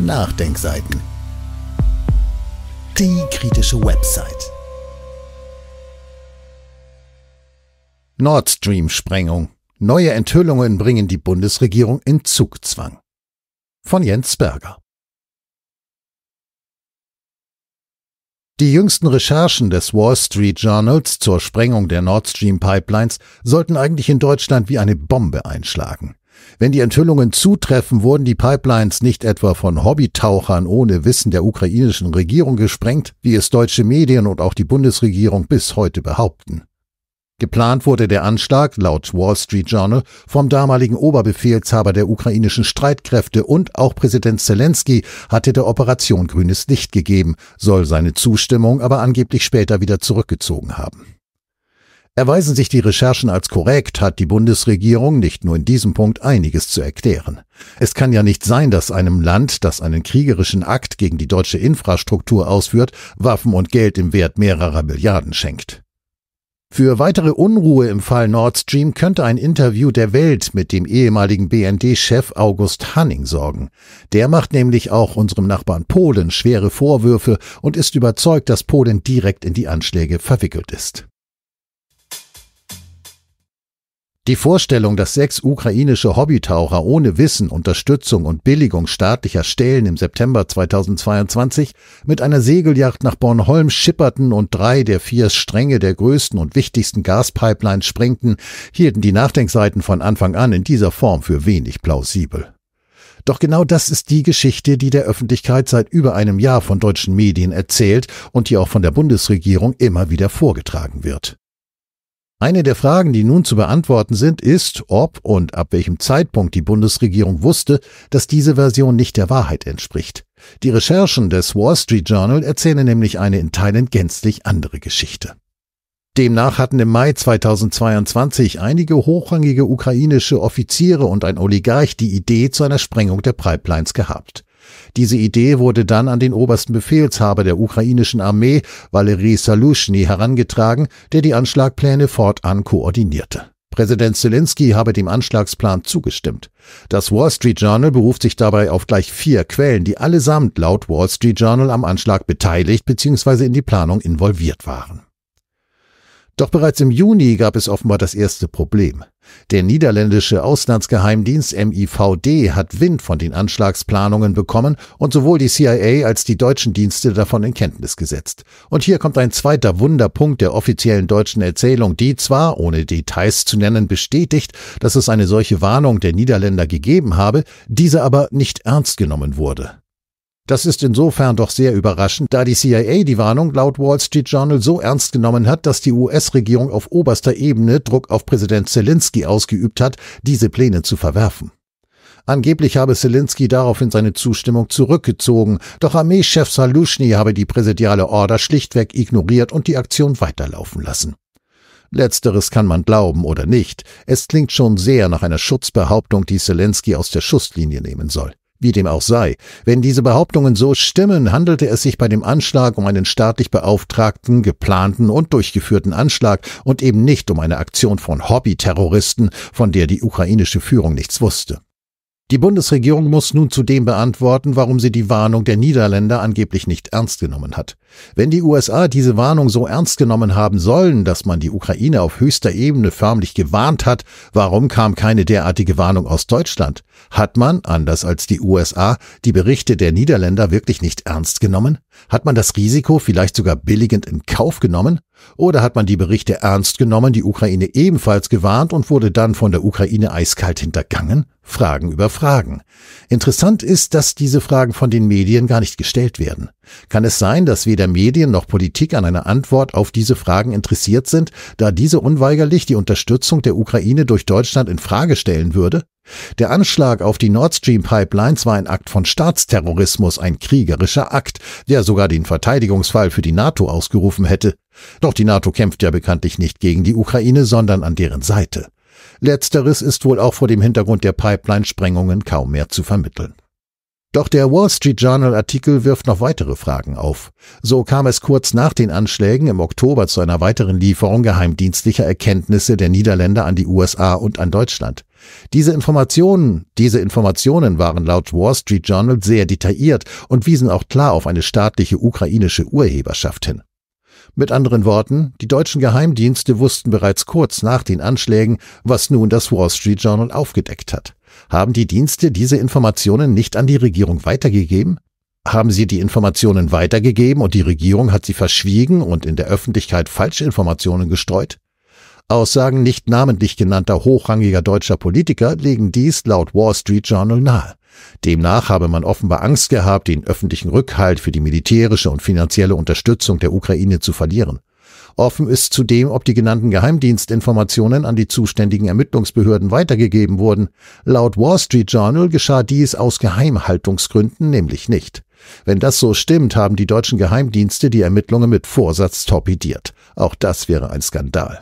Nachdenkseiten. Die kritische Website. Nord Stream Sprengung. Neue Enthüllungen bringen die Bundesregierung in Zugzwang. Von Jens Berger. Die jüngsten Recherchen des Wall Street Journals zur Sprengung der Nord Stream Pipelines sollten eigentlich in Deutschland wie eine Bombe einschlagen. Wenn die Enthüllungen zutreffen, wurden die Pipelines nicht etwa von Hobbytauchern ohne Wissen der ukrainischen Regierung gesprengt, wie es deutsche Medien und auch die Bundesregierung bis heute behaupten. Geplant wurde der Anschlag, laut Wall Street Journal, vom damaligen Oberbefehlshaber der ukrainischen Streitkräfte und auch Präsident Zelensky hatte der Operation grünes Licht gegeben, soll seine Zustimmung aber angeblich später wieder zurückgezogen haben. Erweisen sich die Recherchen als korrekt, hat die Bundesregierung nicht nur in diesem Punkt einiges zu erklären. Es kann ja nicht sein, dass einem Land, das einen kriegerischen Akt gegen die deutsche Infrastruktur ausführt, Waffen und Geld im Wert mehrerer Milliarden schenkt. Für weitere Unruhe im Fall Nord Stream könnte ein Interview der Welt mit dem ehemaligen BND-Chef August Hanning sorgen. Der macht nämlich auch unserem Nachbarn Polen schwere Vorwürfe und ist überzeugt, dass Polen direkt in die Anschläge verwickelt ist. Die Vorstellung, dass sechs ukrainische Hobbytaucher ohne Wissen, Unterstützung und Billigung staatlicher Stellen im September 2022 mit einer Segeljacht nach Bornholm schipperten und drei der vier Stränge der größten und wichtigsten Gaspipeline sprengten, hielten die Nachdenkseiten von Anfang an in dieser Form für wenig plausibel. Doch genau das ist die Geschichte, die der Öffentlichkeit seit über einem Jahr von deutschen Medien erzählt und die auch von der Bundesregierung immer wieder vorgetragen wird. Eine der Fragen, die nun zu beantworten sind, ist, ob und ab welchem Zeitpunkt die Bundesregierung wusste, dass diese Version nicht der Wahrheit entspricht. Die Recherchen des Wall Street Journal erzählen nämlich eine in Teilen gänzlich andere Geschichte. Demnach hatten im Mai 2022 einige hochrangige ukrainische Offiziere und ein Oligarch die Idee zu einer Sprengung der Pipelines gehabt. Diese Idee wurde dann an den obersten Befehlshaber der ukrainischen Armee, Valery Salushny, herangetragen, der die Anschlagpläne fortan koordinierte. Präsident Zelensky habe dem Anschlagsplan zugestimmt. Das Wall Street Journal beruft sich dabei auf gleich vier Quellen, die allesamt laut Wall Street Journal am Anschlag beteiligt bzw. in die Planung involviert waren. Doch bereits im Juni gab es offenbar das erste Problem. Der niederländische Auslandsgeheimdienst MIVD hat Wind von den Anschlagsplanungen bekommen und sowohl die CIA als die deutschen Dienste davon in Kenntnis gesetzt. Und hier kommt ein zweiter Wunderpunkt der offiziellen deutschen Erzählung, die zwar, ohne Details zu nennen, bestätigt, dass es eine solche Warnung der Niederländer gegeben habe, diese aber nicht ernst genommen wurde. Das ist insofern doch sehr überraschend, da die CIA die Warnung laut Wall Street Journal so ernst genommen hat, dass die US-Regierung auf oberster Ebene Druck auf Präsident Zelensky ausgeübt hat, diese Pläne zu verwerfen. Angeblich habe Zelensky daraufhin seine Zustimmung zurückgezogen, doch Armeechef Saluschny habe die präsidiale Order schlichtweg ignoriert und die Aktion weiterlaufen lassen. Letzteres kann man glauben oder nicht, es klingt schon sehr nach einer Schutzbehauptung, die Zelensky aus der Schusslinie nehmen soll. Wie dem auch sei, wenn diese Behauptungen so stimmen, handelte es sich bei dem Anschlag um einen staatlich beauftragten, geplanten und durchgeführten Anschlag und eben nicht um eine Aktion von Hobbyterroristen, von der die ukrainische Führung nichts wusste. Die Bundesregierung muss nun zudem beantworten, warum sie die Warnung der Niederländer angeblich nicht ernst genommen hat. Wenn die USA diese Warnung so ernst genommen haben sollen, dass man die Ukraine auf höchster Ebene förmlich gewarnt hat, warum kam keine derartige Warnung aus Deutschland? Hat man, anders als die USA, die Berichte der Niederländer wirklich nicht ernst genommen? Hat man das Risiko vielleicht sogar billigend in Kauf genommen? Oder hat man die Berichte ernst genommen, die Ukraine ebenfalls gewarnt und wurde dann von der Ukraine eiskalt hintergangen? Fragen über Fragen. Interessant ist, dass diese Fragen von den Medien gar nicht gestellt werden. Kann es sein, dass weder Medien noch Politik an einer Antwort auf diese Fragen interessiert sind, da diese unweigerlich die Unterstützung der Ukraine durch Deutschland in Frage stellen würde? Der Anschlag auf die Nord Stream Pipelines war ein Akt von Staatsterrorismus, ein kriegerischer Akt, der sogar den Verteidigungsfall für die NATO ausgerufen hätte. Doch die NATO kämpft ja bekanntlich nicht gegen die Ukraine, sondern an deren Seite. Letzteres ist wohl auch vor dem Hintergrund der Pipeline-Sprengungen kaum mehr zu vermitteln. Doch der Wall Street Journal-Artikel wirft noch weitere Fragen auf. So kam es kurz nach den Anschlägen im Oktober zu einer weiteren Lieferung geheimdienstlicher Erkenntnisse der Niederländer an die USA und an Deutschland. Diese Informationen, diese Informationen waren laut Wall Street Journal sehr detailliert und wiesen auch klar auf eine staatliche ukrainische Urheberschaft hin. Mit anderen Worten, die deutschen Geheimdienste wussten bereits kurz nach den Anschlägen, was nun das Wall Street Journal aufgedeckt hat. Haben die Dienste diese Informationen nicht an die Regierung weitergegeben? Haben sie die Informationen weitergegeben und die Regierung hat sie verschwiegen und in der Öffentlichkeit falsche Informationen gestreut? Aussagen nicht namentlich genannter hochrangiger deutscher Politiker legen dies laut Wall Street Journal nahe. Demnach habe man offenbar Angst gehabt, den öffentlichen Rückhalt für die militärische und finanzielle Unterstützung der Ukraine zu verlieren. Offen ist zudem, ob die genannten Geheimdienstinformationen an die zuständigen Ermittlungsbehörden weitergegeben wurden. Laut Wall Street Journal geschah dies aus Geheimhaltungsgründen nämlich nicht. Wenn das so stimmt, haben die deutschen Geheimdienste die Ermittlungen mit Vorsatz torpediert. Auch das wäre ein Skandal.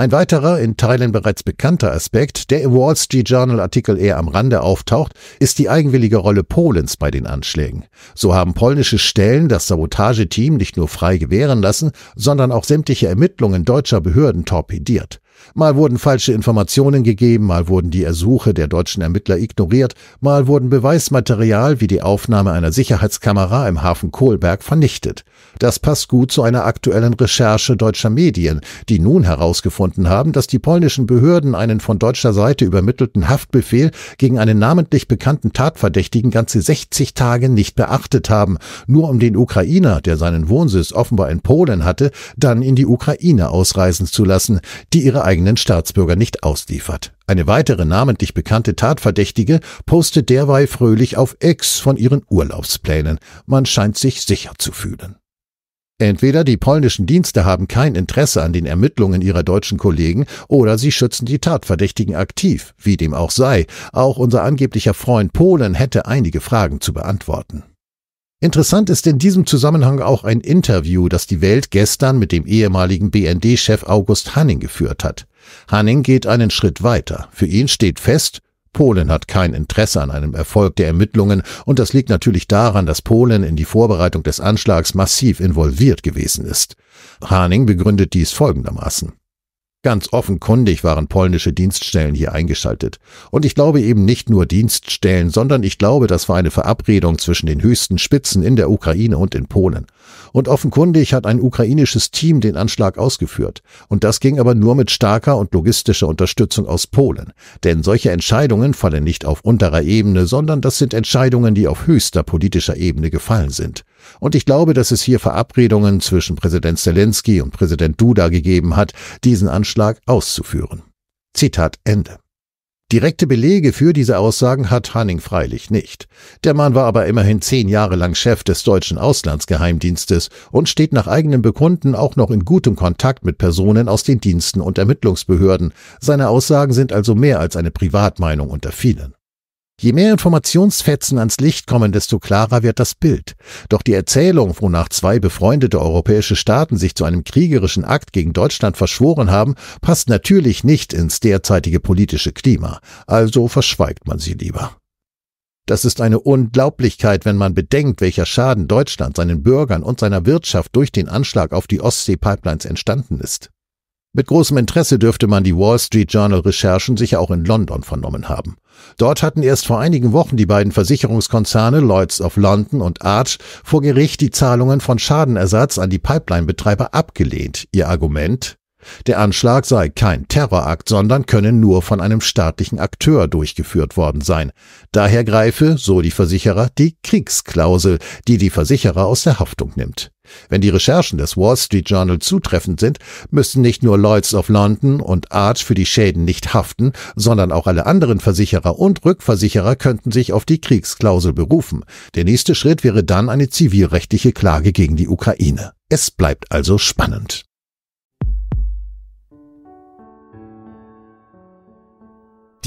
Ein weiterer, in Teilen bereits bekannter Aspekt, der im Wall Street Journal Artikel eher am Rande auftaucht, ist die eigenwillige Rolle Polens bei den Anschlägen. So haben polnische Stellen das Sabotageteam nicht nur frei gewähren lassen, sondern auch sämtliche Ermittlungen deutscher Behörden torpediert. Mal wurden falsche Informationen gegeben, mal wurden die Ersuche der deutschen Ermittler ignoriert, mal wurden Beweismaterial wie die Aufnahme einer Sicherheitskamera im Hafen Kohlberg vernichtet. Das passt gut zu einer aktuellen Recherche deutscher Medien, die nun herausgefunden haben, dass die polnischen Behörden einen von deutscher Seite übermittelten Haftbefehl gegen einen namentlich bekannten Tatverdächtigen ganze 60 Tage nicht beachtet haben, nur um den Ukrainer, der seinen Wohnsitz offenbar in Polen hatte, dann in die Ukraine ausreisen zu lassen, die ihre eigenen Staatsbürger nicht ausliefert. Eine weitere namentlich bekannte Tatverdächtige postet derweil fröhlich auf X von ihren Urlaubsplänen. Man scheint sich sicher zu fühlen. Entweder die polnischen Dienste haben kein Interesse an den Ermittlungen ihrer deutschen Kollegen oder sie schützen die Tatverdächtigen aktiv, wie dem auch sei. Auch unser angeblicher Freund Polen hätte einige Fragen zu beantworten. Interessant ist in diesem Zusammenhang auch ein Interview, das die Welt gestern mit dem ehemaligen BND-Chef August Hanning geführt hat. Hanning geht einen Schritt weiter. Für ihn steht fest, Polen hat kein Interesse an einem Erfolg der Ermittlungen und das liegt natürlich daran, dass Polen in die Vorbereitung des Anschlags massiv involviert gewesen ist. Haning begründet dies folgendermaßen. Ganz offenkundig waren polnische Dienststellen hier eingeschaltet. Und ich glaube eben nicht nur Dienststellen, sondern ich glaube, das war eine Verabredung zwischen den höchsten Spitzen in der Ukraine und in Polen. Und offenkundig hat ein ukrainisches Team den Anschlag ausgeführt. Und das ging aber nur mit starker und logistischer Unterstützung aus Polen. Denn solche Entscheidungen fallen nicht auf unterer Ebene, sondern das sind Entscheidungen, die auf höchster politischer Ebene gefallen sind. Und ich glaube, dass es hier Verabredungen zwischen Präsident Zelensky und Präsident Duda gegeben hat, diesen Anschlag auszuführen. Zitat Ende. Direkte Belege für diese Aussagen hat Hanning freilich nicht. Der Mann war aber immerhin zehn Jahre lang Chef des deutschen Auslandsgeheimdienstes und steht nach eigenem Bekunden auch noch in gutem Kontakt mit Personen aus den Diensten und Ermittlungsbehörden. Seine Aussagen sind also mehr als eine Privatmeinung unter vielen. Je mehr Informationsfetzen ans Licht kommen, desto klarer wird das Bild. Doch die Erzählung, wonach zwei befreundete europäische Staaten sich zu einem kriegerischen Akt gegen Deutschland verschworen haben, passt natürlich nicht ins derzeitige politische Klima. Also verschweigt man sie lieber. Das ist eine Unglaublichkeit, wenn man bedenkt, welcher Schaden Deutschland, seinen Bürgern und seiner Wirtschaft durch den Anschlag auf die Ostsee-Pipelines entstanden ist. Mit großem Interesse dürfte man die Wall Street Journal Recherchen sicher auch in London vernommen haben. Dort hatten erst vor einigen Wochen die beiden Versicherungskonzerne Lloyds of London und Arch vor Gericht die Zahlungen von Schadenersatz an die Pipeline-Betreiber abgelehnt. Ihr Argument? Der Anschlag sei kein Terrorakt, sondern könne nur von einem staatlichen Akteur durchgeführt worden sein. Daher greife, so die Versicherer, die Kriegsklausel, die die Versicherer aus der Haftung nimmt. Wenn die Recherchen des Wall Street Journal zutreffend sind, müssen nicht nur Lloyds of London und Arch für die Schäden nicht haften, sondern auch alle anderen Versicherer und Rückversicherer könnten sich auf die Kriegsklausel berufen. Der nächste Schritt wäre dann eine zivilrechtliche Klage gegen die Ukraine. Es bleibt also spannend.